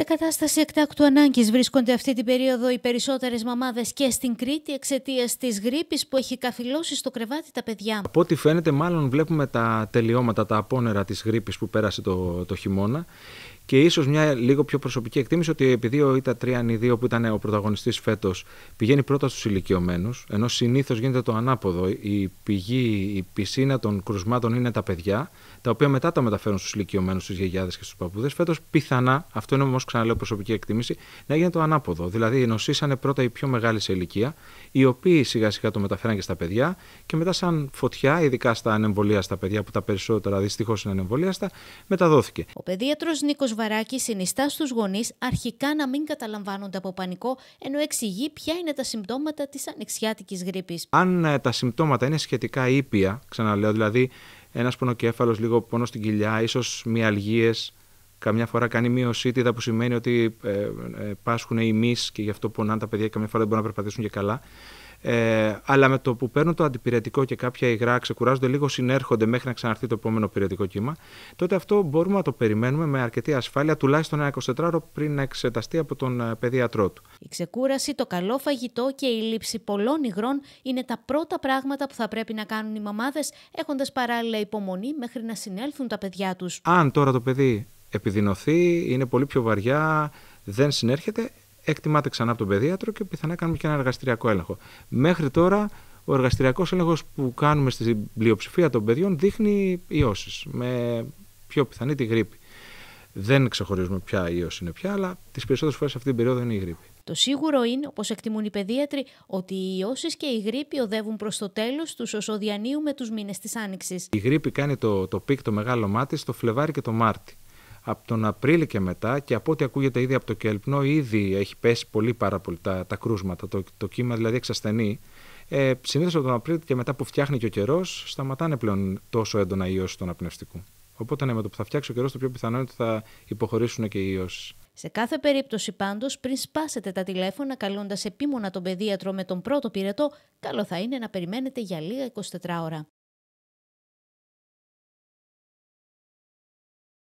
Σε κατάσταση εκτάκτου ανάγκης βρίσκονται αυτή την περίοδο οι περισσότερες μαμάδες και στην Κρήτη εξαιτίας της γρήπης που έχει καθυλώσει στο κρεβάτι τα παιδιά. Από ό,τι φαίνεται, μάλλον βλέπουμε τα τελειώματα, τα απόνερα της γρήπης που πέρασε το, το χειμώνα και ίσως μια λίγο πιο προσωπική εκτίμηση ότι επειδή ο Ιτα 3-2 που ήταν ο πρωταγωνιστής φέτος πηγαίνει πρώτα στους ηλικιωμένους, ενώ συνήθως γίνεται το ανάποδο. Η πηγή, η πισίνα των κρουσμάτων είναι τα παιδιά, τα οποία μετά τα μεταφέρουν στους ηλικιωμένους, στους γιαγιάδες και στους παππούδες. Φέτος πιθανά, αυτό είναι όμως ξαναλέω προσωπική εκτίμηση, να γίνεται το ανάποδο. Δηλαδή νοσήσανε πρώτα οι πιο μεγάλοι σε ηλικία, οι οποίοι σιγά σιγά το μεταφέραν και στα παιδιά και μετά σαν φωτιά, ειδικά στα ανεμβολία στα παιδιά που τα περισσότερα δυστυχώς είναι ανεμβολίαστα, μεταδόθηκε. Ο παιδίατρο Νίκος Βαράκη συνιστά στους γονείς αρχικά να μην καταλαμβάνονται από πανικό, ενώ εξηγεί ποια είναι τα συμπτώματα της ανοιξιάτικη γρήπης. Αν ε, τα συμπτώματα είναι σχετικά ήπια, ξαναλέω, δηλαδή ένας πονοκέφαλος, λίγο πόνο στην κοιλιά, ίσως μυαλγίε, καμιά φορά κάνει μειοσίτιδα που σημαίνει ότι ε, ε, πάσχουν οι μυς και γι' αυτό πονάνε τα παιδιά και καμιά φορά δεν μπορούν να περπατήσουν και καλά. Ε, αλλά με το που παίρνουν το αντιπηρετικό και κάποια υγρά ξεκουράζονται λίγο, συνέρχονται μέχρι να ξαναρθεί το επόμενο πυρετικό κύμα, τότε αυτό μπορούμε να το περιμένουμε με αρκετή ασφάλεια, τουλάχιστον ένα 24ωρο πριν να εξεταστεί από τον ε, παιδιατρό του. Η ξεκούραση, το καλό φαγητό και η λήψη πολλών υγρών είναι τα πρώτα πράγματα που θα πρέπει να κάνουν οι μαμάδες, έχοντας παράλληλα υπομονή μέχρι να συνέλθουν τα παιδιά τους. Αν τώρα το παιδί επιδεινωθεί, είναι πολύ πιο βαριά, δεν συνέρχεται, εκτιμάται ξανά από τον παιδίατρο και πιθανά κάνουμε και ένα εργαστηριακό έλεγχο. Μέχρι τώρα ο εργαστηριακός έλεγχος που κάνουμε στην πλειοψηφία των παιδιών δείχνει ιώσεις, με πιο πιθανή τη γρήπη. Δεν ξεχωρίζουμε ποια ίωση είναι πια, αλλά τις περισσότερες φορές αυτή την περίοδο είναι η γρήπη. Το σίγουρο είναι, όπως εκτιμούν οι παιδίατροι, ότι οι ιώσεις και η γρήπη οδεύουν προς το τέλος τους όσο με τους μήνες της Άνοιξης. Η γρήπη κάνει το, το πικ το μεγάλο μάτι στο Φλεβάρι και το Μάρτι από τον Απρίλιο και μετά και από ό,τι ακούγεται ήδη από το Κελπνό ήδη έχει πέσει πολύ πάρα πολύ τα, κρούσματα, το, το κύμα δηλαδή εξασθενεί. Ε, Συνήθως από τον Απρίλιο και μετά που φτιάχνει και ο καιρός, σταματάνε πλέον τόσο έντονα οι ιώσεις του αναπνευστικού. Οπότε ναι, με το που θα φτιάξει ο καιρός, το πιο πιθανό είναι ότι θα υποχωρήσουν και οι ιώσεις. Σε κάθε περίπτωση πάντως, πριν σπάσετε τα τηλέφωνα καλώντας επίμονα τον παιδίατρο με τον πρώτο πυρετό, καλό θα είναι να περιμένετε για λίγα 24 ώρα.